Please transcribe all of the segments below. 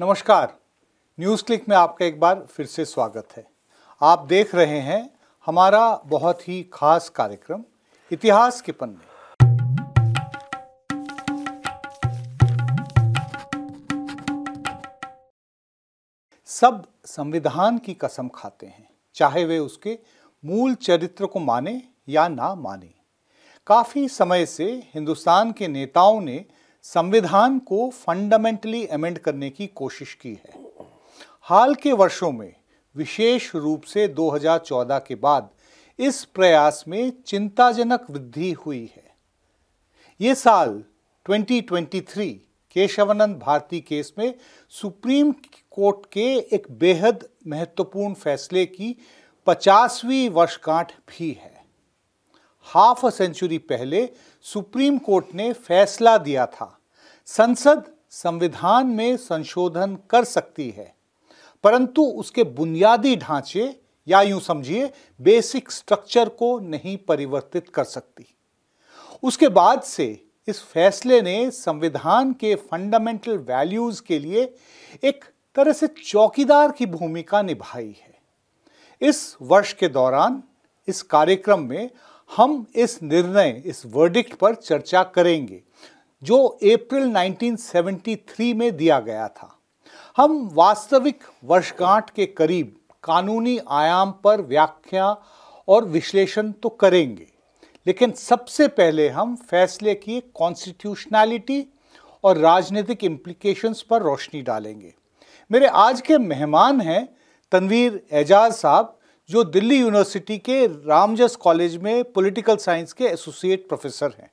नमस्कार news click में आपका एक बार फिर से स्वागत है आप देख रहे हैं हमारा बहुत ही खास कार्यक्रम इतिहास के पन्ने सब संविधान की कसम खाते हैं चाहे वे उसके मूल चरित्र को माने या ना माने काफ़ी समय से हिंदुस्तान के नेताओं ने संविधान को फंडामेंटली अमेंड करने की कोशिश की है हाल के वर्षों में विशेष रूप से 2014 के बाद इस प्रयास में चिंताजनक वृद्धि हुई है ये साल 2023 केशवानंद भारती केस में सुप्रीम कोर्ट के एक बेहद महत्वपूर्ण फैसले की पचासवीं वर्षगांठ भी है हाफ अ सेंचुरी पहले सुप्रीम कोर्ट ने फैसला दिया था संसद संविधान में संशोधन कर सकती है परंतु उसके बुनियादी ढांचे या यूं समझिए बेसिक स्ट्रक्चर को नहीं परिवर्तित कर सकती उसके बाद से इस फैसले ने संविधान के फंडामेंटल वैल्यूज के लिए एक तरह से चौकीदार की भूमिका निभाई है इस वर्ष के दौरान इस कार्यक्रम में हम इस निर्णय इस वर्डिक्ट पर चर्चा करेंगे जो अप्रैल 1973 में दिया गया था हम वास्तविक वर्षगांठ के करीब कानूनी आयाम पर व्याख्या और विश्लेषण तो करेंगे लेकिन सबसे पहले हम फैसले की कॉन्स्टिट्यूशनैलिटी और राजनीतिक इम्प्लीकेशंस पर रोशनी डालेंगे मेरे आज के मेहमान हैं तनवीर एजाज साहब जो दिल्ली यूनिवर्सिटी के रामजस कॉलेज में पॉलिटिकल साइंस के एसोसिएट प्रोफेसर हैं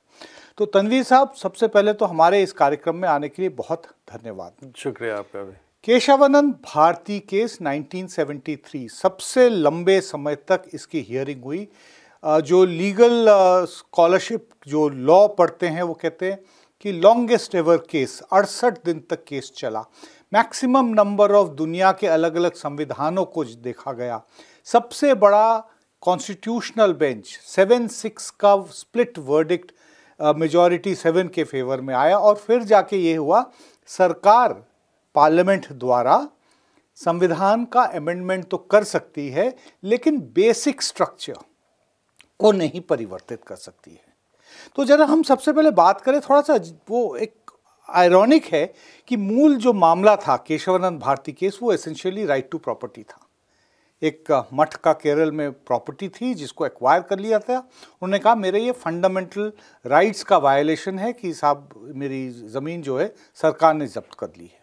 तो तनवीर साहब सबसे पहले तो हमारे इस कार्यक्रम में आने के लिए बहुत धन्यवाद शुक्रिया आपका भी केशवानंद भारती केस 1973 सबसे लंबे समय तक इसकी हियरिंग हुई जो लीगल स्कॉलरशिप जो लॉ पढ़ते हैं वो कहते हैं कि लॉन्गेस्ट एवर केस अड़सठ दिन तक केस चला मैक्सिमम नंबर ऑफ दुनिया के अलग अलग संविधानों को देखा गया सबसे बड़ा कॉन्स्टिट्यूशनल बेंच सेवन सिक्स का स्प्लिट वर्डिक्ट मेजॉरिटी सेवन के फेवर में आया और फिर जाके ये हुआ सरकार पार्लियामेंट द्वारा संविधान का अमेंडमेंट तो कर सकती है लेकिन बेसिक स्ट्रक्चर को नहीं परिवर्तित कर सकती है तो जरा हम सबसे पहले बात करें थोड़ा सा वो एक आयरॉनिक है कि मूल जो मामला था केशवानंद भारती केस वो एसेंशियली राइट टू प्रॉपर्टी था एक मठ का केरल में प्रॉपर्टी थी जिसको एक्वायर कर लिया था उन्होंने कहा मेरे ये फंडामेंटल राइट्स का वायलेशन है कि साहब मेरी ज़मीन जो है सरकार ने जब्त कर ली है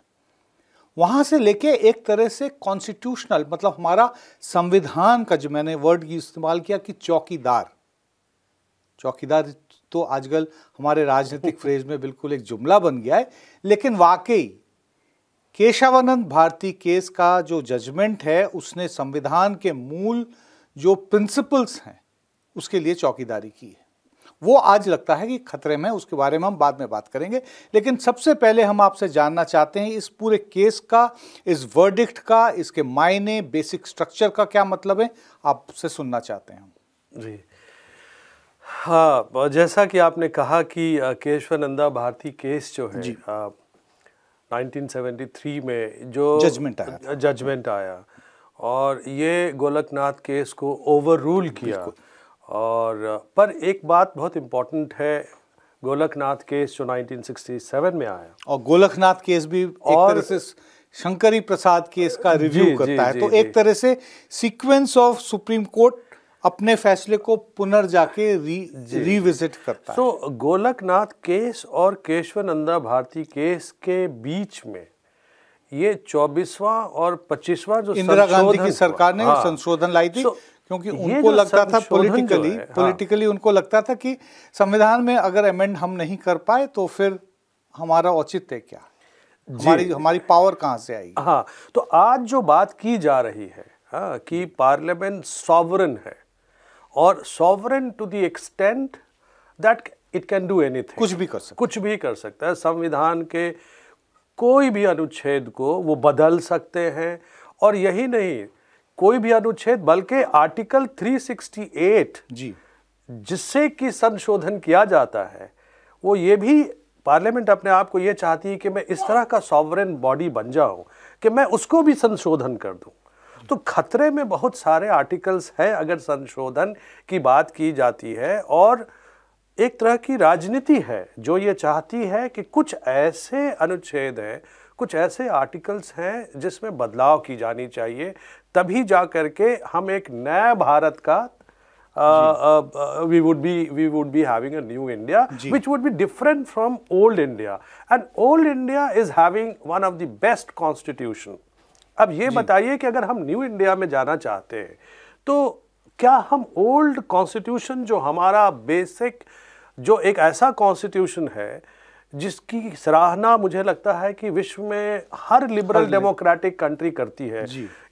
वहाँ से लेके एक तरह से कॉन्स्टिट्यूशनल मतलब हमारा संविधान का जो मैंने वर्ड इस्तेमाल किया कि चौकीदार चौकीदार तो आजकल हमारे राजनीतिक फ्रेज में बिल्कुल एक जुमला बन गया है लेकिन वाकई केशवानंद भारती केस का जो जजमेंट है उसने संविधान के मूल जो प्रिंसिपल्स हैं उसके लिए चौकीदारी की है वो आज लगता है कि खतरे में उसके बारे में हम बाद में बात करेंगे लेकिन सबसे पहले हम आपसे जानना चाहते हैं इस पूरे केस का इस वर्डिक्ट का इसके मायने बेसिक स्ट्रक्चर का क्या मतलब है आपसे सुनना चाहते हैं हम जी हाँ जैसा कि आपने कहा कि केशवानंदा भारती केस जो है जी. 1973 में जो जजमेंट आया जजमेंट आया और ये गोलकनाथ केस को ओवर रूल किया और पर एक बात बहुत इम्पोर्टेंट है गोलकनाथ केस जो 1967 में आया और गोलकनाथ केस भी और तरह से शंकरी प्रसाद केस का रिव्यू करता जी, है जी, तो जी, एक तरह से सीक्वेंस ऑफ सुप्रीम कोर्ट अपने फैसले को पुनर्जाके री रिविजिट करता है तो गोलकनाथ केस और नंदा भारती केस के बीच में ये चौबीसवां और पच्चीसवां जो इंदिरा गांधी की सरकार ने हाँ, संशोधन लाई थी क्योंकि उनको लगता था पॉलिटिकली पॉलिटिकली हाँ, उनको लगता था कि संविधान में अगर अमेंड हम नहीं कर पाए तो फिर हमारा औचित्य क्या हमारी हमारी पावर कहाँ से आएगी हाँ तो आज जो बात की जा रही है हाँ कि पार्लियामेंट सॉवरन है और sovereign to the extent that it can do anything कुछ भी कर सकता कुछ भी कर सकता है संविधान के कोई भी अनुच्छेद को वो बदल सकते हैं और यही नहीं कोई भी अनुच्छेद बल्कि आर्टिकल 368 जी जिससे कि संशोधन किया जाता है वो ये भी पार्लियामेंट अपने आप को ये चाहती है कि मैं इस तरह का सॉवरन बॉडी बन जाऊं कि मैं उसको भी संशोधन कर दूं तो खतरे में बहुत सारे आर्टिकल्स हैं अगर संशोधन की बात की जाती है और एक तरह की राजनीति है जो ये चाहती है कि कुछ ऐसे अनुच्छेद हैं कुछ ऐसे आर्टिकल्स हैं जिसमें बदलाव की जानी चाहिए तभी जा कर के हम एक नया भारत का we would be we would be having a new India which would be different from old India and old India is having one of the best constitution अब ये बताइए कि अगर हम न्यू इंडिया में जाना चाहते हैं तो क्या हम ओल्ड कॉन्स्टिट्यूशन जो हमारा बेसिक जो एक ऐसा कॉन्स्टिट्यूशन है जिसकी सराहना मुझे लगता है कि विश्व में हर लिबरल डेमोक्रेटिक कंट्री करती है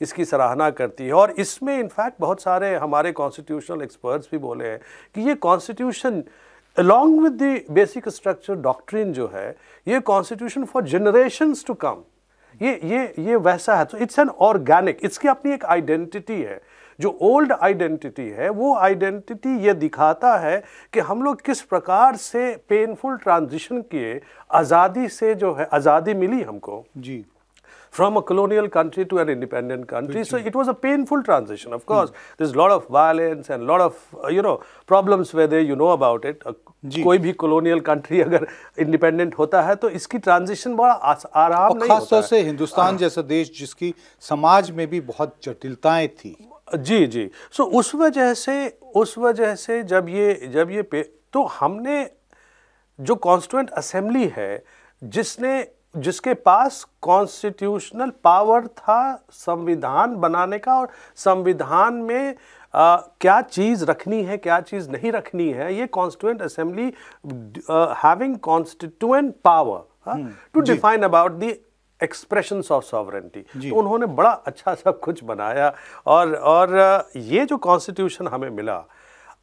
इसकी सराहना करती है और इसमें इनफैक्ट बहुत सारे हमारे कॉन्स्टिट्यूशनल एक्सपर्ट्स भी बोले हैं कि ये constitution along with the basic structure doctrine जो है ये constitution for generations to come ये ये ये वैसा है तो इट्स एन ऑर्गेनिक इसकी अपनी एक आइडेंटिटी है जो ओल्ड आइडेंटिटी है वो आइडेंटिटी ये दिखाता है कि हम लोग किस प्रकार से पेनफुल ट्रांजिशन किए आज़ादी से जो है आज़ादी मिली हमको जी from a colonial country to an independent country. Which so it was a painful transition, of course. Hmm. There's a lot of violence and a lot of, uh, you know, problems where whether you know about it. Uh, कोई भी colonial country अगर independent होता है तो इसकी transition बड़ा आराम नहीं होता खास तौर से हिंदुस्तान जैसा देश जिसकी समाज में भी बहुत जटिलताएं थी जी जी सो so, उस वजह से उस वजह से जब ये जब ये पे तो हमने जो कॉन्स्टिट्यूंट असेंबली है जिसने जिसके पास कॉन्स्टिट्यूशनल पावर था संविधान बनाने का और संविधान में आ, क्या चीज़ रखनी है क्या चीज़ नहीं रखनी है ये constituent assembly having constituent power to define about the expression of sovereignty तो उन्होंने बड़ा अच्छा सब कुछ बनाया और और ये जो कॉन्स्टिट्यूशन हमें मिला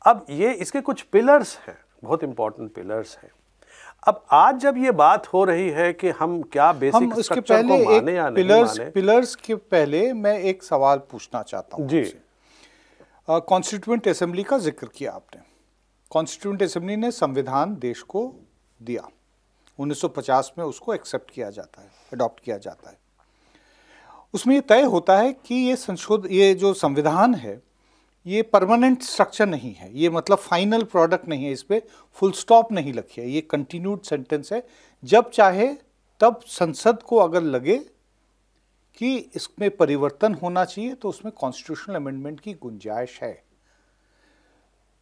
अब ये इसके कुछ पिलर्स हैं बहुत इंपॉर्टेंट पिलर्स हैं अब आज जब ये बात हो रही है कि हम क्या बेसिक हम उसके पहले को माने या पिलर्स माने? पिलर्स के पहले मैं एक सवाल पूछना चाहता हूँ जी कॉन्स्टिट्यूंट असेंबली का जिक्र किया आपने कॉन्स्टिट्यूंट असेंबली ने संविधान देश को दिया 1950 में उसको एक्सेप्ट किया जाता है अडॉप्ट किया जाता है उसमें यह तय होता है कि ये संशोध ये जो संविधान है ये परमानेंट स्ट्रक्चर नहीं है ये मतलब फाइनल प्रोडक्ट नहीं है इस पर फुल स्टॉप नहीं लगी है ये कंटिन्यूड सेंटेंस है जब चाहे तब संसद को अगर लगे कि इसमें परिवर्तन होना चाहिए तो उसमें कॉन्स्टिट्यूशनल अमेंडमेंट की गुंजाइश है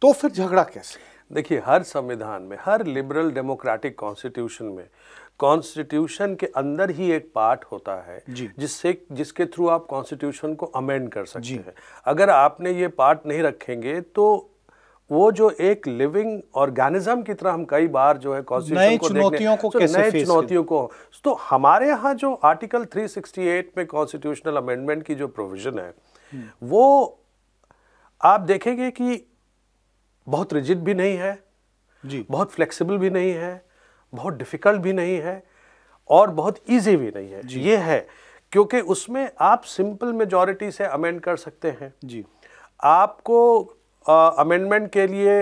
तो फिर झगड़ा कैसे देखिए हर संविधान में हर लिबरल डेमोक्रेटिक कॉन्स्टिट्यूशन में कॉन्स्टिट्यूशन के अंदर ही एक पार्ट होता है जिससे जिसके थ्रू आप कॉन्स्टिट्यूशन को अमेंड कर सकते हैं अगर आपने ये पार्ट नहीं रखेंगे तो वो जो एक लिविंग ऑर्गेनिज्म की तरह हम कई बार जो है कॉन्स्टिट्यूशन को चुनौतियों को तो कैसे नए चुनौतियों को तो हमारे यहाँ जो आर्टिकल 368 में कॉन्स्टिट्यूशनल अमेंडमेंट की जो प्रोविजन है हम्म। वो आप देखेंगे कि बहुत रिजिड भी नहीं है जी बहुत फ्लेक्सिबल भी नहीं है बहुत डिफ़िकल्ट भी नहीं है और बहुत ईजी भी नहीं है ये है क्योंकि उसमें आप सिंपल मेजॉरिटी से अमेंड कर सकते हैं जी आपको अमेंडमेंट के लिए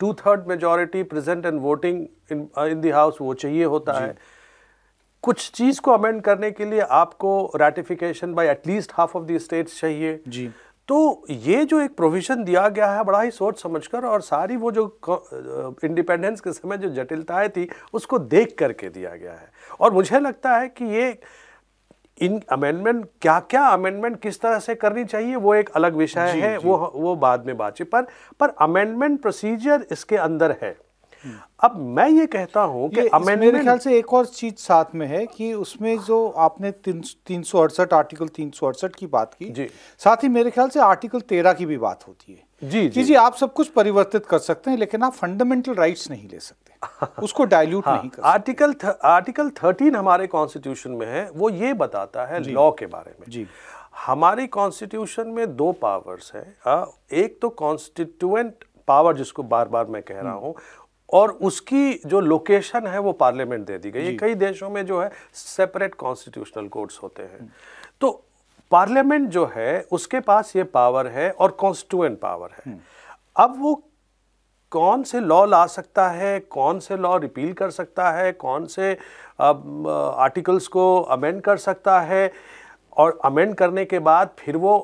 two third majority present and voting in in the house वो चाहिए होता है कुछ चीज़ को अमेंड करने के लिए आपको ratification by at least half of the states चाहिए जी तो ये जो एक प्रोविज़न दिया गया है बड़ा ही सोच समझकर और सारी वो जो इंडिपेंडेंस के समय जो जटिलताएं थी उसको देख करके दिया गया है और मुझे लगता है कि ये इन अमेंडमेंट क्या क्या अमेंडमेंट किस तरह से करनी चाहिए वो एक अलग विषय है जी. वो वो बाद में बातचीत पर पर अमेंडमेंट प्रोसीजर इसके अंदर है अब मैं ये कहता हूँ कि मेरे ख्याल से एक और चीज साथ में है कि उसमें जो आपने तीन सौ अड़सठ आर्टिकल तीन सौ अड़सठ की बात की जी साथ ही मेरे ख्याल से आर्टिकल तेरह की भी बात होती है जी जी जी आप सब कुछ परिवर्तित कर सकते हैं लेकिन आप फंडामेंटल राइट्स नहीं ले सकते उसको डाइल्यूट हाँ, नहीं कर आर्टिकल थ, आर्टिकल थर्टीन हमारे कॉन्स्टिट्यूशन में है वो ये बताता है लॉ के बारे में जी हमारी कॉन्स्टिट्यूशन में दो पावर्स हैं एक तो कॉन्स्टिट्यूएंट पावर जिसको बार बार मैं कह रहा हम्म। हूँ और उसकी जो लोकेशन है वो पार्लियामेंट दे दी गई कई देशों में जो है सेपरेट कॉन्स्टिट्यूशनल कोर्ट्स होते हैं तो पार्लियामेंट जो है उसके पास ये पावर है और कॉन्स्टिट्यूएंट पावर है हम्म। अब वो कौन से लॉ ला सकता है कौन से लॉ रिपील कर सकता है कौन से अब आर्टिकल्स को अमेंड कर सकता है और अमेंड करने के बाद फिर वो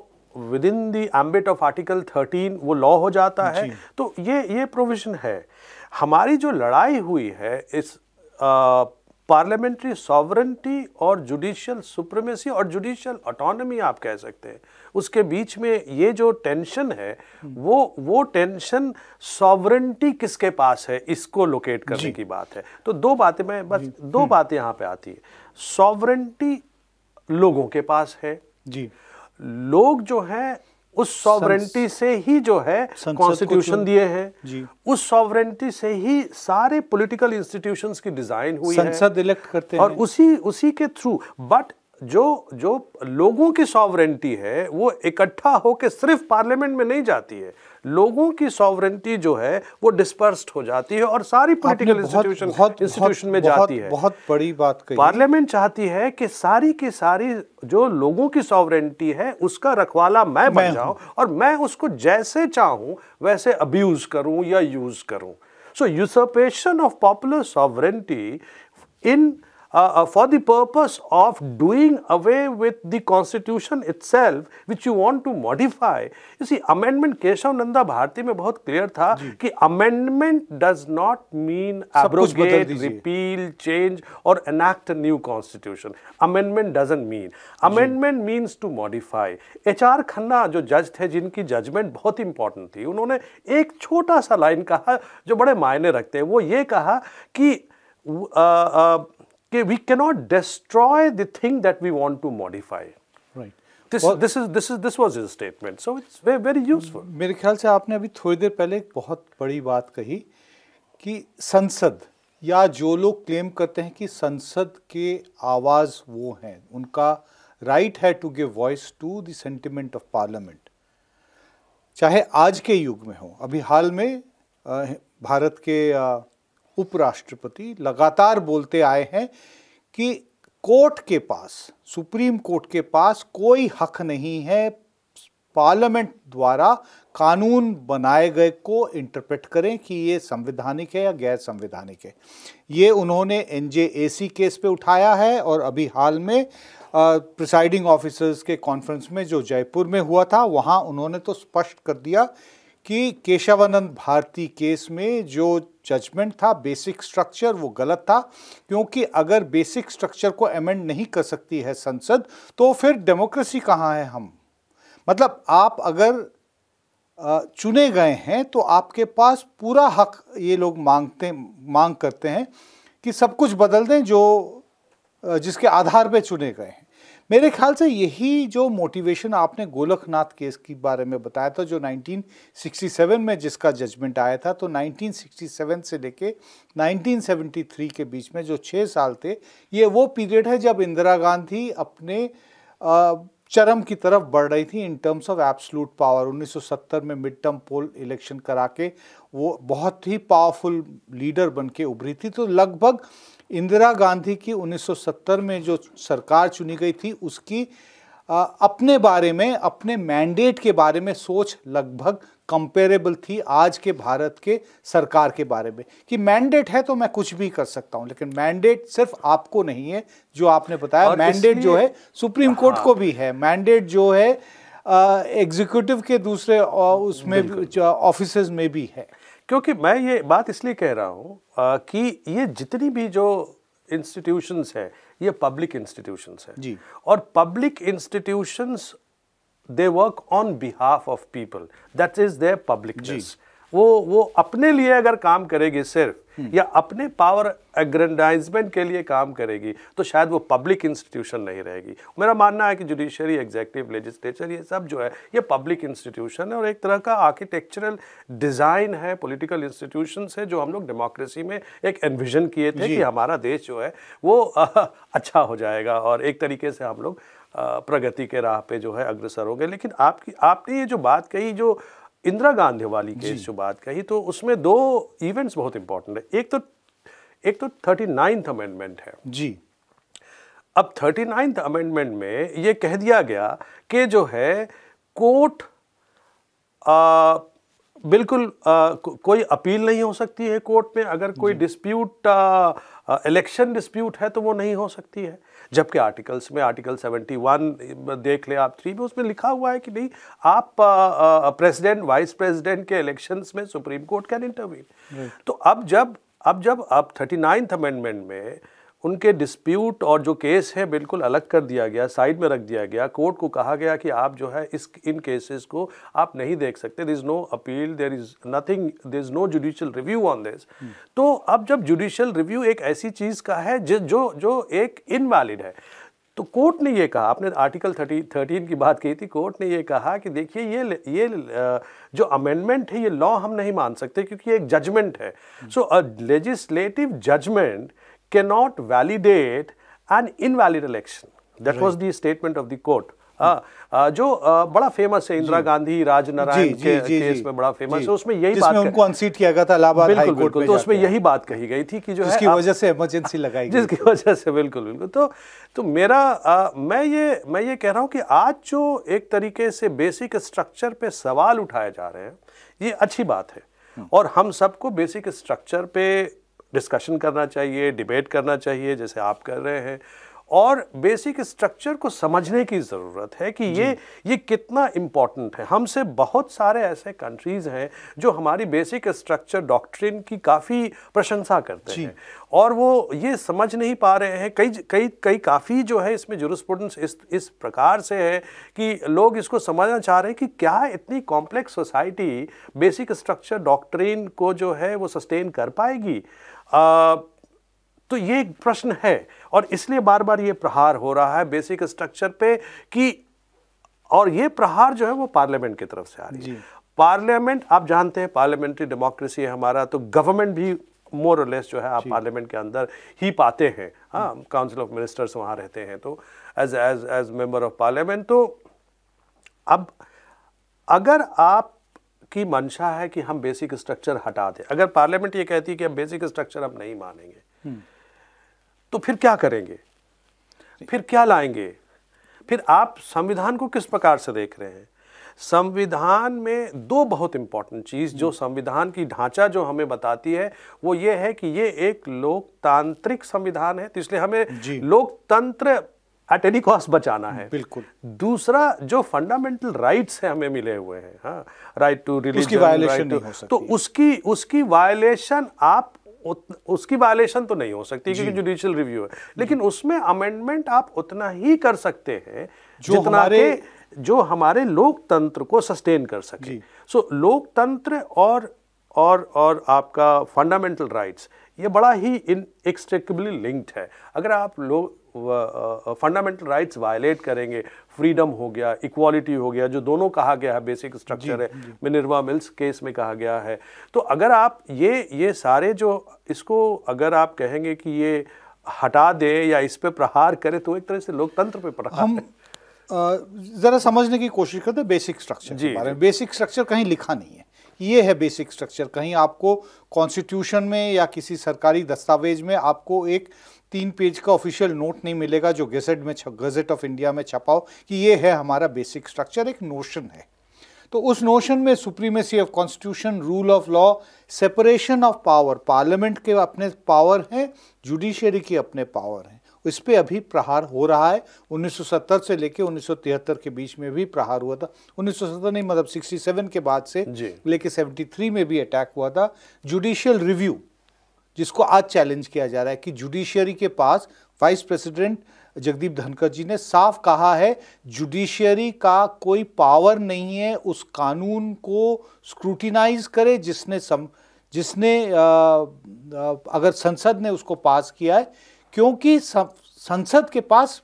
within the ambit of article thirteen वो लॉ हो जाता है तो ये ये प्रोविजन है हमारी जो लड़ाई हुई है इस पार्लियामेंट्री सॉवरेंटी और जुडिशियल सुप्रीमेसी और जुडिशियल ऑटोनमी आप कह सकते हैं उसके बीच में ये जो टेंशन है वो वो टेंशन सॉवरेंटी किसके पास है इसको लोकेट करने की बात है तो दो बातें मैं बस दो हम्म। बातें यहाँ पे आती है सॉवरेंटी लोगों के पास है जी लोग जो हैं उस सॉवरेंटी से ही जो है कॉन्स्टिट्यूशन दिए हैं उस सॉवरेंटी से ही सारे पॉलिटिकल इंस्टीट्यूशंस की डिजाइन हुई संसद इलेक्ट करते हैं और उसी उसी के थ्रू बट जो जो लोगों की सॉवरेंटी है वो इकट्ठा होकर सिर्फ पार्लियामेंट में नहीं जाती है लोगों की सॉवरेंटी जो है वो डिस्पर्स्ड हो जाती है और सारी पॉलिटिकल इंस्टीट्यूशन इंस्टीट्यूशन में बहुत, जाती है बहुत बड़ी बात कही पार्लियामेंट चाहती है कि सारी की सारी जो लोगों की सॉवरेंटी है उसका रखवाला मैं बन जाऊं और मैं उसको जैसे चाहूं वैसे अब्यूज करूं या यूज करूं so usurpation of popular sovereignty in uh, uh, for the purpose of doing away with the constitution itself which you want to modify you see amendment keshav nanda bharti mein bahut clear tha ki amendment does not mean abrogate repeal change or enact a new constitution amendment doesn't mean amendment means to modify hr khanna jo judge the jinki judgment bahut important thi unhone ek छोटा sa line kaha jo bade maayne rakhte hai wo ye kaha ki ah, ah, okay, we cannot destroy the thing that we want to modify. Right. This, well, this is this is this was his statement. So it's very very useful. मेरे ख्याल से आपने अभी थोड़ी देर पहले एक बहुत बड़ी बात कही कि संसद या जो लोग क्लेम करते हैं कि संसद के आवाज़ वो हैं उनका राइट है to give voice to the sentiment of parliament चाहे आज के युग में हो अभी हाल में भारत के उपराष्ट्रपति लगातार बोलते आए हैं कि कोर्ट के पास सुप्रीम कोर्ट के पास कोई हक नहीं है पार्लियामेंट द्वारा कानून बनाए गए को इंटरप्रेट करें कि ये संवैधानिक है या गैर संवैधानिक है ये उन्होंने एन केस पे उठाया है और अभी हाल में प्रिसाइडिंग ऑफिसर्स के कॉन्फ्रेंस में जो जयपुर में हुआ था वहाँ उन्होंने तो स्पष्ट कर दिया कि केशवानंद भारती केस में जो जजमेंट था बेसिक स्ट्रक्चर वो गलत था क्योंकि अगर बेसिक स्ट्रक्चर को अमेंड नहीं कर सकती है संसद तो फिर डेमोक्रेसी कहाँ है हम मतलब आप अगर चुने गए हैं तो आपके पास पूरा हक ये लोग मांगते मांग करते हैं कि सब कुछ बदल दें जो जिसके आधार पे चुने गए हैं मेरे ख्याल से यही जो मोटिवेशन आपने गोलखनाथ केस के बारे में बताया था जो 1967 में जिसका जजमेंट आया था तो 1967 से लेके 1973 के बीच में जो छः साल थे ये वो पीरियड है जब इंदिरा गांधी अपने चरम की तरफ बढ़ रही थी in terms of absolute power 1970 में मिड टर्म पोल इलेक्शन करा के वो बहुत ही पावरफुल लीडर बन के उभरी थी तो लगभग इंदिरा गांधी की 1970 में जो सरकार चुनी गई थी उसकी अपने बारे में अपने मैंडेट के बारे में सोच लगभग कंपेरेबल थी आज के भारत के सरकार के बारे में कि मैंडेट है तो मैं कुछ भी कर सकता हूं लेकिन मैंडेट सिर्फ आपको नहीं है जो आपने बताया मैंडेट जो है सुप्रीम कोर्ट हाँ। को भी है मैंडेट जो है एग्जीक्यूटिव के दूसरे उसमें ऑफिस में भी है क्योंकि मैं ये बात इसलिए कह रहा हूँ कि ये जितनी भी जो इंस्टीट्यूशंस हैं ये पब्लिक इंस्टीट्यूशंस हैं जी और public institutions they work on behalf of people that is their publicness जी वो वो अपने लिए अगर काम करेगी सिर्फ हम्म। या अपने पावर एग्रेंडाइजमेंट के लिए काम करेगी तो शायद वो पब्लिक इंस्टीट्यूशन नहीं रहेगी मेरा मानना है कि जुडिशरी एग्जेक्टिव लेजिस्लेचर ये सब जो है ये पब्लिक इंस्टीट्यूशन है और एक तरह का आर्किटेक्चरल डिज़ाइन है पॉलिटिकल इंस्टीट्यूशन से जो हम लोग डेमोक्रेसी में एक एनविजन किए थे कि हमारा देश जो है वो अच्छा हो जाएगा और एक तरीके से हम लोग प्रगति के राह पे जो है अग्रसर होंगे लेकिन आपकी आपने ये जो बात कही जो इंदिरा गांधी वाली केस जो बात कही तो उसमें दो इवेंट्स बहुत इंपॉर्टेंट है एक तो एक तो थर्टी नाइन्थ अमेंडमेंट है जी अब थर्टी नाइन्थ अमेंडमेंट में ये कह दिया गया कि जो है कोर्ट बिल्कुल आ, को, कोई अपील नहीं हो सकती है कोर्ट में अगर कोई डिस्प्यूट इलेक्शन डिस्प्यूट है तो वो नहीं हो सकती है जबकि आर्टिकल्स में आर्टिकल 71 देख ले आप थ्री में उसमें लिखा हुआ है कि नहीं आप प्रेसिडेंट वाइस प्रेसिडेंट के इलेक्शंस में सुप्रीम कोर्ट कैन इंटरवीन तो अब जब अब जब अब थर्टी नाइन्थ अमेंडमेंट में उनके डिस्प्यूट और जो केस है बिल्कुल अलग कर दिया गया साइड में रख दिया गया कोर्ट को कहा गया कि आप जो है इस इन केसेस को आप नहीं देख सकते there is no appeal there is nothing there is no judicial review on this तो अब जब जुडिशल रिव्यू एक ऐसी चीज़ का है जो जो एक इनवैलिड है तो कोर्ट ने ये कहा आपने आर्टिकल थर्टी थर्टीन की बात की थी कोर्ट ने ये कहा कि देखिए ये ये जो अमेंडमेंट है ये लॉ हम नहीं मान सकते क्योंकि एक जजमेंट है so legislative judgment cannot validate an invalid election. That right. was the statement of the court. Ah, ah, जो ah, बड़ा फेमस है इंदिरा गांधी राजनारायण के केस में बड़ा फेमस है उसमें यही बात उनको अनसीट किया गया था इलाहाबाद हाई कोर्ट में तो उसमें यही बात कही गई थी कि जो है जिसकी वजह से इमरजेंसी लगाई गई जिसकी वजह से बिल्कुल बिल्कुल तो तो मेरा मैं ये मैं ये कह रहा हूँ कि आज जो एक तरीके से बेसिक स्ट्रक्चर पे सवाल उठाए जा रहे हैं ये अच्छी बात है हम्म। और हम सबको बेसिक स्ट्रक्चर पे डिस्कशन करना चाहिए डिबेट करना चाहिए जैसे आप कर रहे हैं और बेसिक स्ट्रक्चर को समझने की ज़रूरत है कि ये ये कितना इम्पॉर्टेंट है हमसे बहुत सारे ऐसे कंट्रीज़ हैं जो हमारी बेसिक स्ट्रक्चर डॉक्ट्रिन की काफ़ी प्रशंसा करते हैं और वो ये समझ नहीं पा रहे हैं कई कई कई काफ़ी जो है इसमें जुरस्पूडेंस इस इस प्रकार से है कि लोग इसको समझना चाह रहे हैं कि क्या इतनी complex society basic structure doctrine को जो है वो सस्टेन कर पाएगी तो ये एक प्रश्न है और इसलिए बार बार ये प्रहार हो रहा है बेसिक स्ट्रक्चर पे कि और ये प्रहार जो है वो पार्लियामेंट की तरफ से आ रही है पार्लियामेंट आप जानते हैं पार्लियामेंट्री डेमोक्रेसी है हमारा तो गवर्नमेंट भी मोर और लेस जो है आप पार्लियामेंट के अंदर ही पाते हैं हाँ काउंसिल ऑफ मिनिस्टर्स वहाँ रहते हैं तो as as as member of parliament तो अब अगर आप की मंशा है कि हम बेसिक स्ट्रक्चर हटा दें अगर पार्लियामेंट ये कहती है कि हम बेसिक स्ट्रक्चर हम नहीं मानेंगे हम्म। तो फिर क्या करेंगे फिर क्या लाएंगे फिर आप संविधान को किस प्रकार से देख रहे हैं संविधान में दो बहुत इंपॉर्टेंट चीज़ जो हम्म। संविधान की ढांचा जो हमें बताती है वो ये है कि ये एक लोकतांत्रिक संविधान है तो इसलिए हमें लोकतंत्र एट एनी कॉस्ट बचाना है बिल्कुल दूसरा जो फंडामेंटल राइट्स हैं हमें मिले हुए हैं राइट टू रिलीजन तो उसकी उसकी वायलेशन आप उसकी वायलेशन तो नहीं हो सकती क्योंकि जुडिशियल रिव्यू है लेकिन उसमें अमेंडमेंट आप उतना ही कर सकते हैं जो हमारे जो हमारे लोकतंत्र को सस्टेन कर सके सो so, लोकतंत्र और और और आपका फंडामेंटल राइट्स ये बड़ा ही इन एक्सट्रिकबली लिंक्ड है अगर आप लोग फंडामेंटल राइट्स वायलेट करेंगे फ्रीडम हो गया इक्वालिटी हो गया जो दोनों कहा गया है बेसिक स्ट्रक्चर है मिनरवा मिल्स केस में कहा गया है तो अगर आप ये ये सारे जो इसको अगर आप कहेंगे कि ये हटा दें या इस पर प्रहार करें तो एक तरह से लोकतंत्र पे प्रहार हम ज़रा समझने की कोशिश करते बेसिक स्ट्रक्चर जी बारे में बेसिक स्ट्रक्चर कहीं लिखा नहीं है ये है बेसिक स्ट्रक्चर कहीं आपको कॉन्स्टिट्यूशन में या किसी सरकारी दस्तावेज में आपको एक तीन पेज का ऑफिशियल नोट नहीं मिलेगा जो गेजेट में गजेट ऑफ इंडिया में छपाओ कि ये है हमारा बेसिक स्ट्रक्चर एक नोशन है तो उस नोशन में supremacy of constitution rule of law separation of power parliament के अपने पावर हैं जुडिशियरी के अपने पावर हैं इस पर अभी प्रहार हो रहा है 1970 से लेके 1973 के बीच में भी प्रहार हुआ था 1970 नहीं मतलब 67 के बाद से लेके 73 में भी अटैक हुआ था जुडिशियल रिव्यू जिसको आज चैलेंज किया जा रहा है कि जुडिशियरी के पास वाइस प्रेसिडेंट जगदीप धनखड़ जी ने साफ कहा है जुडिशियरी का कोई पावर नहीं है उस कानून को स्क्रूटिनाइज करे जिसने सम जिसने आ, आ, अगर संसद ने उसको पास किया है क्योंकि संसद के पास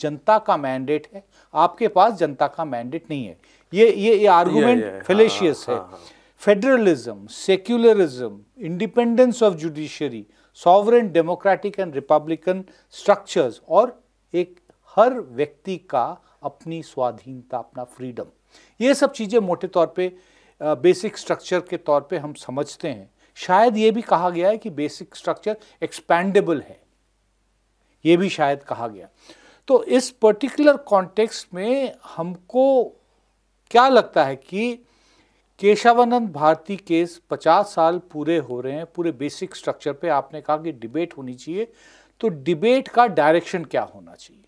जनता का मैंडेट है आपके पास जनता का मैंडेट नहीं है ये ये, ये आर्गूमेंट फेलेशियस हाँ, हाँ, है हाँ, हाँ, हाँ. Federalism, secularism, independence of judiciary, sovereign democratic and republican structures और एक हर व्यक्ति का अपनी स्वाधीनता अपना फ्रीडम ये सब चीज़ें मोटे तौर पे बेसिक स्ट्रक्चर के तौर पे हम समझते हैं शायद ये भी कहा गया है कि बेसिक स्ट्रक्चर एक्सपैंडेबल है ये भी शायद कहा गया तो इस पर्टिकुलर कॉन्टेक्स्ट में हमको क्या लगता है कि केशवानंद भारती केस 50 साल पूरे हो रहे हैं पूरे बेसिक स्ट्रक्चर पे आपने कहा कि डिबेट होनी चाहिए तो डिबेट का डायरेक्शन क्या होना चाहिए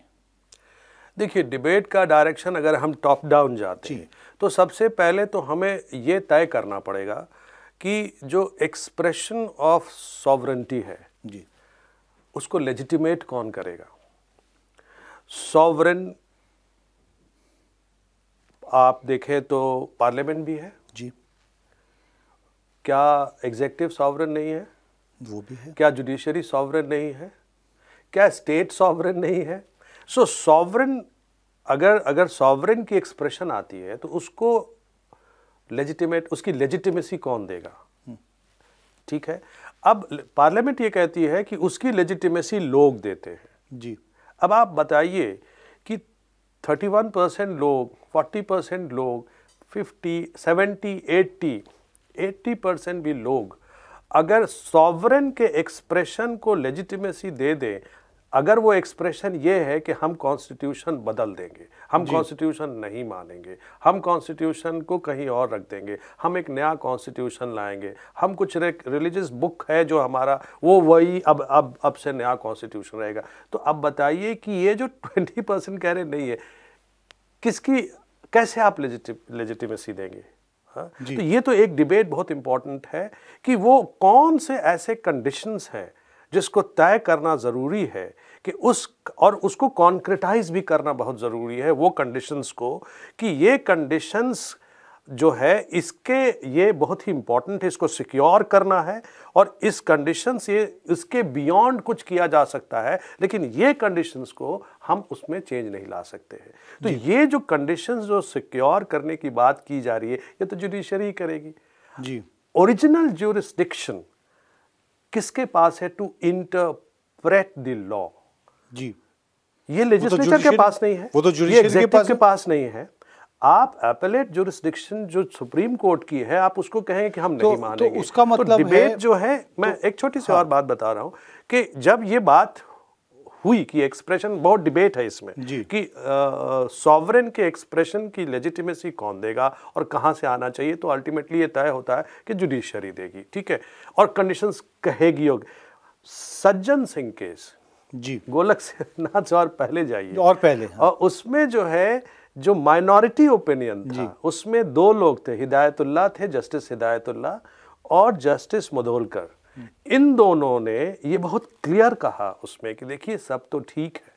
देखिए डिबेट का डायरेक्शन अगर हम टॉप डाउन जाते हैं तो सबसे पहले तो हमें ये तय करना पड़ेगा कि जो एक्सप्रेशन ऑफ सॉवरेंटी है जी उसको लेजिटिमेट कौन करेगा सॉवरन आप देखें तो पार्लियामेंट भी है क्या एग्जेक्टिव सॉवरन नहीं है वो भी है क्या जुडिशरी सॉवरन नहीं है क्या स्टेट सॉवरन नहीं है सो so, सॉवरन अगर अगर सॉवरन की एक्सप्रेशन आती है तो उसको लेजिटिमेट उसकी लेजिटिमेसी कौन देगा हम्म। ठीक है अब पार्लियामेंट ये कहती है कि उसकी लेजिटिमेसी लोग देते हैं जी अब आप बताइए कि 31 परसेंट लोग 40 परसेंट लोग 50, 70, 80 80 परसेंट भी लोग अगर सॉवरन के एक्सप्रेशन को लेजिटिमेसी दे दें अगर वो एक्सप्रेशन ये है कि हम कॉन्स्टिट्यूशन बदल देंगे हम कॉन्स्टिट्यूशन नहीं मानेंगे हम कॉन्स्टिट्यूशन को कहीं और रख देंगे हम एक नया कॉन्स्टिट्यूशन लाएंगे हम कुछ रिलीजियस बुक है जो हमारा वो वही अब अब अब से नया कॉन्स्टिट्यूशन रहेगा तो अब बताइए कि ये जो ट्वेंटी परसेंट कह रहे नहीं है किसकी कैसे आप लेजिटिमेसी देंगे हाँ तो ये तो एक डिबेट बहुत इम्पॉर्टेंट है कि वो कौन से ऐसे कंडीशंस हैं जिसको तय करना ज़रूरी है कि उस और उसको कॉन्क्रिटाइज भी करना बहुत ज़रूरी है वो कंडीशंस को कि ये कंडीशंस जो है इसके ये बहुत ही इम्पॉर्टेंट है इसको सिक्योर करना है और इस कंडीशन से इसके बियॉन्ड कुछ किया जा सकता है लेकिन ये कंडीशंस को हम उसमें चेंज नहीं ला सकते हैं तो ये जो कंडीशंस जो सिक्योर करने की बात की जा रही है ये तो जुडिशरी करेगी जी ओरिजिनल ज्यूरिस्डिक्शन किसके पास है टू इंटरप्रेट द लॉ जी ये लेजिस्लेचर तो के पास नहीं है वो तो ये के के पास नहीं है आप एपेलेट जुरिस्डिक्शन जो सुप्रीम कोर्ट की है आप उसको कहेंगे कि हम तो, नहीं तो मानेंगे तो उसका मतलब तो डिबेट जो है मैं तो, एक छोटी सी हाँ। और बात बता रहा हूं कि जब ये बात हुई कि एक्सप्रेशन बहुत डिबेट है इसमें कि सॉवरेन के एक्सप्रेशन की लेजिटिमेसी कौन देगा और कहां से आना चाहिए तो अल्टीमेटली ये तय होता है कि जुडिशरी देगी ठीक है और कंडीशंस कहेगी योग सज्जन सिंह केस जी गोलक से नाथ और पहले जाइए और पहले हाँ। और उसमें जो है जो माइनॉरिटी ओपिनियन था उसमें दो लोग थे हिदायतुल्ला थे जस्टिस हिदायतुल्ला और जस्टिस मधोलकर इन दोनों ने ये बहुत क्लियर कहा उसमें कि देखिए सब तो ठीक है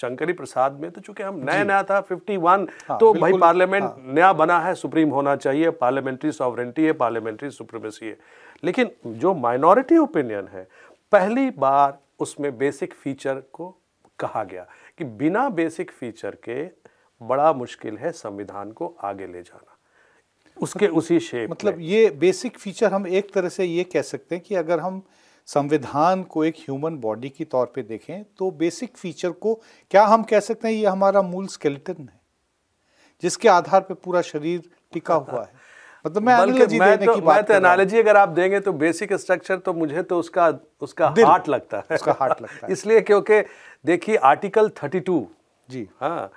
शंकरी प्रसाद में तो चूंकि हम नया नया था 51 हाँ, तो भाई पार्लियामेंट हाँ। नया बना है सुप्रीम होना चाहिए पार्लियामेंट्री सॉवरेंटी है पार्लियामेंट्री सुप्रीमेसी है लेकिन जो माइनॉरिटी ओपिनियन है पहली बार उसमें बेसिक फीचर को कहा गया कि बिना बेसिक फीचर के बड़ा मुश्किल है संविधान को आगे ले जाना उसके मतलब, उसी शेप मतलब ये बेसिक फीचर हम एक तरह से ये कह सकते हैं कि अगर हम संविधान को एक ह्यूमन बॉडी की तौर पे देखें तो बेसिक फीचर को क्या हम कह सकते हैं ये हमारा मूल स्केलेटन है जिसके आधार पे पूरा शरीर टिका हुआ है मतलब मैं एनालॉजी मैं देने तो, की बात मैं तो एनालॉजी अगर आप देंगे तो बेसिक स्ट्रक्चर तो मुझे तो उसका उसका हार्ट लगता है उसका हार्ट लगता है इसलिए क्योंकि देखिए आर्टिकल 32 जी हाँ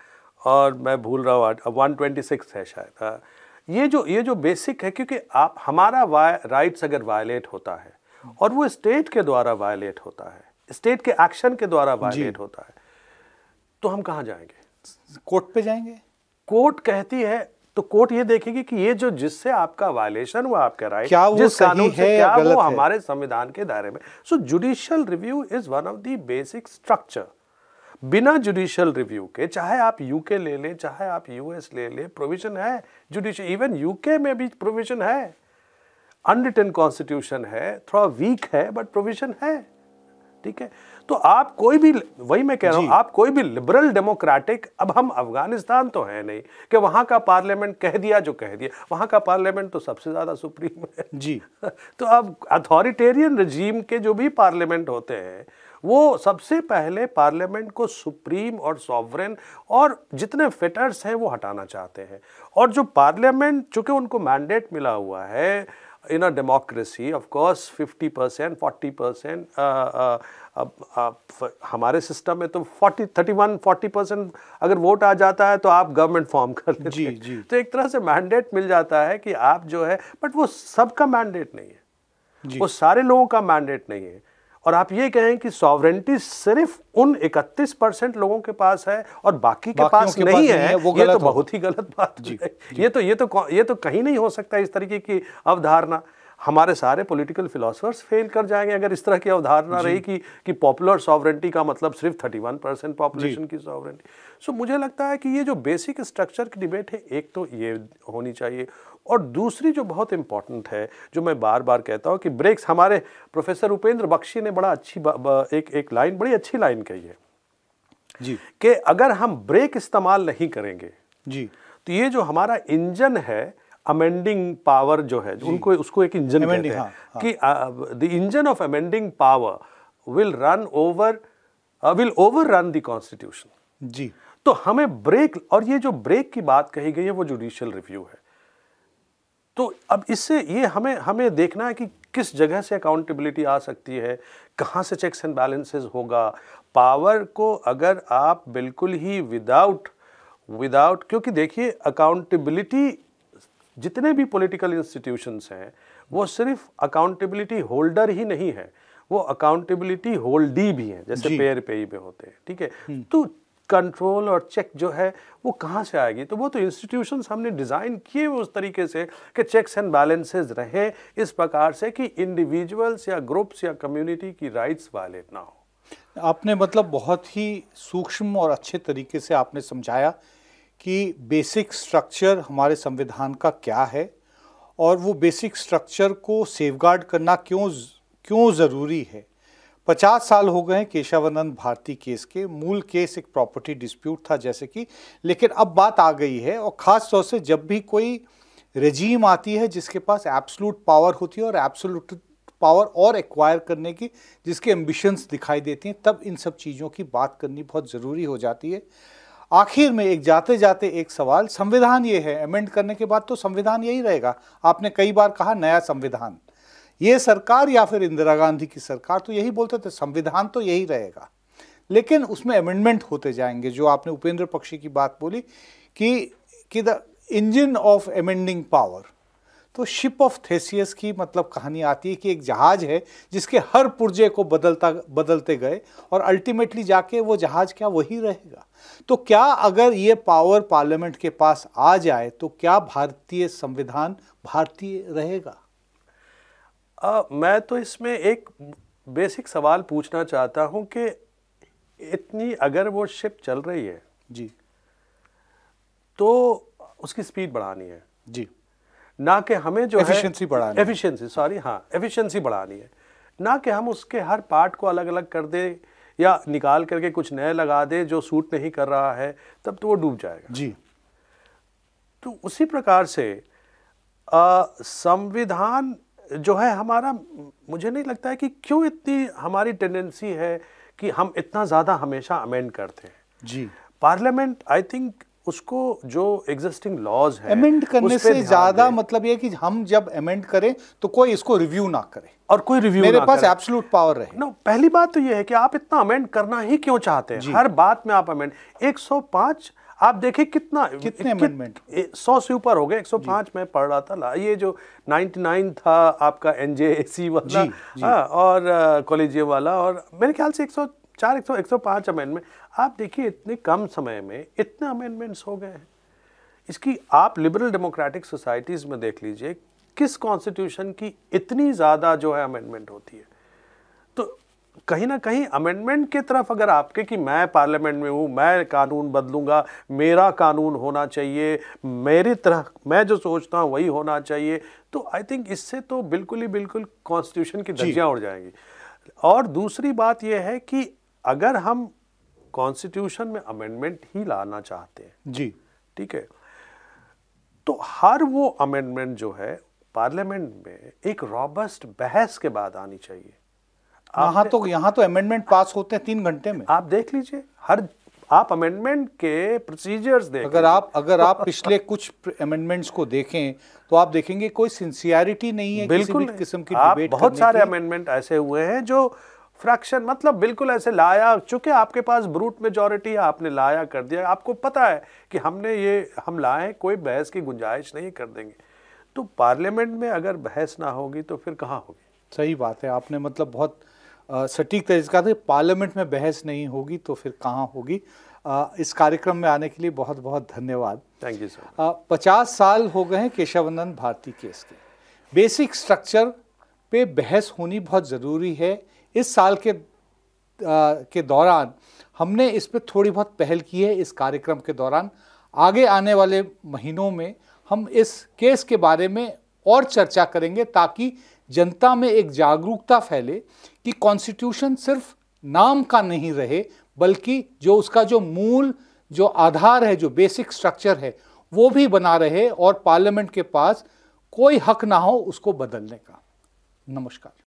और मैं भूल रहा हूँ वन ट्वेंटी सिक्स है शायद हाँ। ये जो ये जो बेसिक है क्योंकि आप हमारा राइट्स अगर वायलेट होता है और वो स्टेट के द्वारा वायलेट होता है स्टेट के एक्शन के द्वारा वायलेट होता है तो हम कहाँ जाएंगे कोर्ट पे जाएंगे कोर्ट कहती है तो कोर्ट ये देखेगी कि ये जो जिससे आपका वायलेशन हुआ आपका राइट क्या वो जिस कानून है क्या वो हमारे संविधान के दायरे में so judicial review is one of the basic structure बिना जुडिशियल रिव्यू के चाहे आप यूके ले लें चाहे आप यूएस ले लें प्रोविजन है जुडिशियल इवन यूके में भी प्रोविजन है अनरिटन कॉन्स्टिट्यूशन है थोड़ा वीक है बट प्रोविजन है ठीक है तो आप कोई भी वही मैं कह रहा हूं आप कोई भी लिबरल डेमोक्रेटिक अब हम अफगानिस्तान तो है नहीं कि वहां का पार्लियामेंट कह दिया जो कह दिया वहां का पार्लियामेंट तो सबसे ज़्यादा सुप्रीम है जी तो अब अथॉरिटेरियन रजीम के जो भी पार्लियामेंट होते हैं वो सबसे पहले पार्लियामेंट को सुप्रीम और सॉवरेन और जितने फिटर्स हैं वो हटाना चाहते हैं और जो पार्लियामेंट चूँकि उनको मैंडेट मिला हुआ है in a democracy of course 50 percent forty percent हमारे सिस्टम में तो 40 31 40 परसेंट अगर वोट आ जाता है तो आप गवर्नमेंट फॉर्म कर लेते जी, जी. तो एक तरह से मैंडेट मिल जाता है कि आप जो है बट वो सबका मैंडेट नहीं है जी. वो सारे लोगों का मैंडेट नहीं है और आप ये कहें कि सॉवरेंटी सिर्फ उन 31 परसेंट लोगों के पास है और बाकी के पास के नहीं, पास है, वो ये तो बहुत ही गलत बात जी, जी, ये तो ये तो ये तो कहीं नहीं हो सकता इस तरीके की अवधारणा हमारे सारे पॉलिटिकल फिलोसफर्स फेल कर जाएंगे अगर इस तरह की अवधारणा रही कि कि पॉपुलर सॉवरेंटी का मतलब सिर्फ 31 परसेंट पॉपुलेशन की सॉवरेंटी सो मुझे लगता है कि ये जो बेसिक स्ट्रक्चर की डिबेट है एक तो ये होनी चाहिए और दूसरी जो बहुत इंपॉर्टेंट है जो मैं बार बार कहता हूँ कि ब्रेक्स हमारे प्रोफेसर उपेंद्र बख्शी ने बड़ा अच्छी बा, बा, एक एक लाइन बड़ी अच्छी लाइन कही है जी कि अगर हम ब्रेक इस्तेमाल नहीं करेंगे जी तो ये जो हमारा इंजन है अमेंडिंग पावर जो है उनको उसको एक इंजन कहते हैं हाँ, हाँ. कि the engine of amending power will run over will over run the constitution जी तो हमें ब्रेक और ये जो ब्रेक की बात कही गई है वो जुडिशियल रिव्यू है तो अब इससे ये हमें हमें देखना है कि किस जगह से अकाउंटेबिलिटी आ सकती है कहाँ से चेक्स एंड बैलेंसेस होगा पावर को अगर आप बिल्कुल ही विदाउट विदाउट क्योंकि देखिए अकाउंटेबिलिटी जितने भी पॉलिटिकल इंस्टीट्यूशंस हैं वो सिर्फ अकाउंटेबिलिटी होल्डर ही नहीं है वो अकाउंटेबिलिटी होल्डी भी हैं जैसे पेयर पे ही में होते हैं ठीक है हम्म। तो कंट्रोल और चेक जो है वो कहाँ से आएगी तो वो तो इंस्टीट्यूशंस हमने डिज़ाइन किए उस तरीके से कि चेक्स एंड बैलेंसेस रहे इस प्रकार से कि इंडिविजुअल्स या ग्रुप्स या कम्युनिटी की राइट्स वायलेट ना हो आपने मतलब बहुत ही सूक्ष्म और अच्छे तरीके से आपने समझाया कि बेसिक स्ट्रक्चर हमारे संविधान का क्या है और वो बेसिक स्ट्रक्चर को सेफगार्ड करना क्यों क्यों ज़रूरी है पचास साल हो गए केशवानंद भारती केस के मूल केस एक प्रॉपर्टी डिस्प्यूट था जैसे कि लेकिन अब बात आ गई है और ख़ास तौर से जब भी कोई रजीम आती है जिसके पास एब्सोलूट पावर होती है और एब्सोलूट पावर और एक्वायर करने की जिसके एम्बिशंस दिखाई देती हैं तब इन सब चीज़ों की बात करनी बहुत ज़रूरी हो जाती है आखिर में एक जाते जाते एक सवाल संविधान ये है अमेंड करने के बाद तो संविधान यही रहेगा आपने कई बार कहा नया संविधान ये सरकार या फिर इंदिरा गांधी की सरकार तो यही बोलते थे संविधान तो यही रहेगा लेकिन उसमें अमेंडमेंट होते जाएंगे जो आपने उपेंद्र पक्षी की बात बोली कि कि the engine of amending power तो शिप ऑफ थेसियस की मतलब कहानी आती है कि एक जहाज़ है जिसके हर पुर्जे को बदलता बदलते गए और अल्टीमेटली जाके वो जहाज़ क्या वही रहेगा तो क्या अगर ये पावर पार्लियामेंट के पास आ जाए तो क्या भारतीय संविधान भारतीय रहेगा आ, मैं तो इसमें एक बेसिक सवाल पूछना चाहता हूं कि इतनी अगर वो शिप चल रही है जी तो उसकी स्पीड बढ़ानी है जी ना कि हमें जो है बढ़ानी एफिशिएंसी सॉरी हाँ एफिशिएंसी बढ़ानी है ना कि हम उसके हर पार्ट को अलग अलग कर दें या निकाल करके कुछ नए लगा दें जो सूट नहीं कर रहा है तब तो वो डूब जाएगा जी तो उसी प्रकार से संविधान जो है हमारा मुझे नहीं लगता है कि क्यों इतनी हमारी टेंडेंसी है कि हम इतना ज़्यादा हमेशा अमेंड करते हैं जी पार्लियामेंट आई थिंक उसको जो एग्जिस्टिंग लॉज है अमेंड करने से ज्यादा मतलब ये कि हम जब अमेंड करें तो कोई इसको रिव्यू ना करे और कोई रिव्यू मेरे पास एब्सोल्यूट पावर रहे ना पहली बात तो ये है कि आप इतना अमेंड करना ही क्यों चाहते हैं हर बात में आप अमेंड 105 आप देखिए कितना कितने अमेंडमेंट सौ से ऊपर हो गए 105 में पढ़ रहा था ये जो 99 था आपका एन जे वाला जी, जी. हाँ, और कॉलेज वाला और मेरे ख्याल से 104 105 अमेंडमेंट आप देखिए इतने कम समय में इतने अमेंडमेंट्स हो गए हैं इसकी आप लिबरल डेमोक्रेटिक सोसाइटीज़ में देख लीजिए किस कॉन्स्टिट्यूशन की इतनी ज़्यादा जो है अमेंडमेंट होती है तो कहीं ना कहीं अमेंडमेंट के तरफ अगर आपके कि मैं पार्लियामेंट में हूँ मैं कानून बदलूँगा मेरा कानून होना चाहिए मेरी तरह मैं जो सोचता हूँ वही होना चाहिए तो आई थिंक इससे तो बिल्कुल ही बिल्कुल कॉन्स्टिट्यूशन की धज्जियाँ उड़ जाएंगी और दूसरी बात यह है कि अगर हम कॉन्स्टिट्यूशन में अमेंडमेंट ही लाना चाहते हैं जी ठीक है तो हर वो अमेंडमेंट जो है पार्लियामेंट में एक रॉबस्ट बहस के बाद आनी चाहिए यहाँ तो यहाँ तो अमेंडमेंट पास होते हैं तीन घंटे में आप देख लीजिए हर आप अमेंडमेंट के प्रोसीजर्स देख अगर आप अगर आप पिछले कुछ अमेंडमेंट्स को देखें तो आप देखेंगे कोई सिंसियरिटी नहीं है बिल्कुल किस्म की आप बहुत सारे अमेंडमेंट ऐसे हुए हैं जो फ्रैक्शन मतलब बिल्कुल ऐसे लाया चूंकि आपके पास ब्रूट मेजोरिटी है आपने लाया कर दिया आपको पता है कि हमने ये हम लाए कोई बहस की गुंजाइश नहीं कर देंगे तो पार्लियामेंट में अगर बहस ना होगी तो फिर कहाँ होगी सही बात है आपने मतलब बहुत सटीक तरीके था पार्लियामेंट में बहस नहीं होगी तो फिर कहाँ होगी आ, इस कार्यक्रम में आने के लिए बहुत बहुत धन्यवाद थैंक यू सर पचास साल हो गए हैं केशवानंद भारती केस के बेसिक स्ट्रक्चर पे बहस होनी बहुत ज़रूरी है इस साल के आ, के दौरान हमने इस पर थोड़ी बहुत पहल की है इस कार्यक्रम के दौरान आगे आने वाले महीनों में हम इस केस के बारे में और चर्चा करेंगे ताकि जनता में एक जागरूकता फैले कि कॉन्स्टिट्यूशन सिर्फ नाम का नहीं रहे बल्कि जो उसका जो मूल जो आधार है जो बेसिक स्ट्रक्चर है वो भी बना रहे और पार्लियामेंट के पास कोई हक ना हो उसको बदलने का नमस्कार